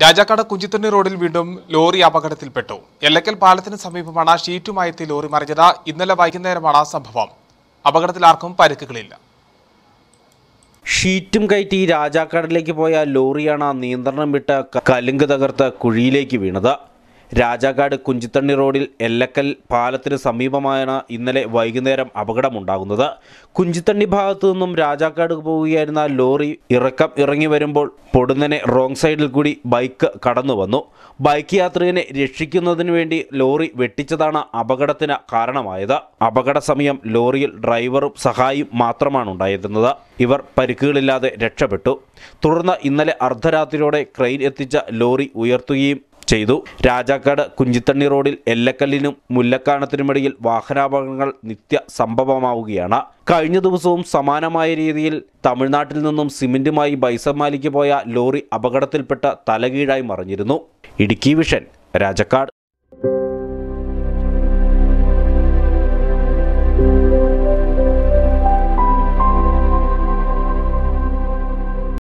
രാജാക്കാട് കുഞ്ചിത്തുണ്ണി റോഡിൽ വീണ്ടും ലോറി അപകടത്തിൽപ്പെട്ടു എല്ലക്കൽ പാലത്തിന് സമീപമാണ് ഷീറ്റുമായത്തി ലോറി മറിഞ്ഞത് ഇന്നലെ വൈകുന്നേരമാണ് സംഭവം അപകടത്തിൽ ആർക്കും പരിക്കുകളില്ല ഷീറ്റും കയറ്റി രാജാക്കാടിലേക്ക് പോയ ലോറിയാണ് നിയന്ത്രണം വിട്ട് കലുങ്ക് തകർത്ത് കുഴിയിലേക്ക് വീണത് രാജാക്കാട് കുഞ്ചിത്തണ്ണി റോഡിൽ എല്ലക്കൽ പാലത്തിന് സമീപമാണ് ഇന്നലെ വൈകുന്നേരം അപകടമുണ്ടാകുന്നത് കുഞ്ചിത്തണ്ണി ഭാഗത്തു നിന്നും രാജാക്കാട് പോവുകയായിരുന്ന ലോറി ഇറക്കം ഇറങ്ങി വരുമ്പോൾ പൊടുന്നനെ റോങ് സൈഡിൽ കൂടി ബൈക്ക് കടന്നു വന്നു ബൈക്ക് യാത്രികനെ രക്ഷിക്കുന്നതിന് വേണ്ടി ലോറി വെട്ടിച്ചതാണ് അപകടത്തിന് കാരണമായത് അപകട സമയം ലോറിയിൽ ഡ്രൈവറും സഹായിയും മാത്രമാണ് ഉണ്ടായിരുന്നത് ഇവർ പരിക്കുകളില്ലാതെ രക്ഷപ്പെട്ടു തുടർന്ന് ഇന്നലെ അർദ്ധരാത്രിയോടെ ക്രെയിൻ എത്തിച്ച ലോറി ഉയർത്തുകയും ചെയ്തു രാജാക്കാട് കുഞ്ചിത്തണ്ണി റോഡിൽ എല്ലക്കല്ലിനും മുല്ലക്കാനത്തിനുമിടയിൽ വാഹനാപകടങ്ങൾ നിത്യ സംഭവമാവുകയാണ് കഴിഞ്ഞ ദിവസവും സമാനമായ രീതിയിൽ തമിഴ്നാട്ടിൽ നിന്നും സിമന്റുമായി ബൈസമാലിക്ക് പോയ ലോറി അപകടത്തിൽപ്പെട്ട തലകീഴായി മറിഞ്ഞിരുന്നു ഇടുക്കി വിഷൻ രാജക്കാട്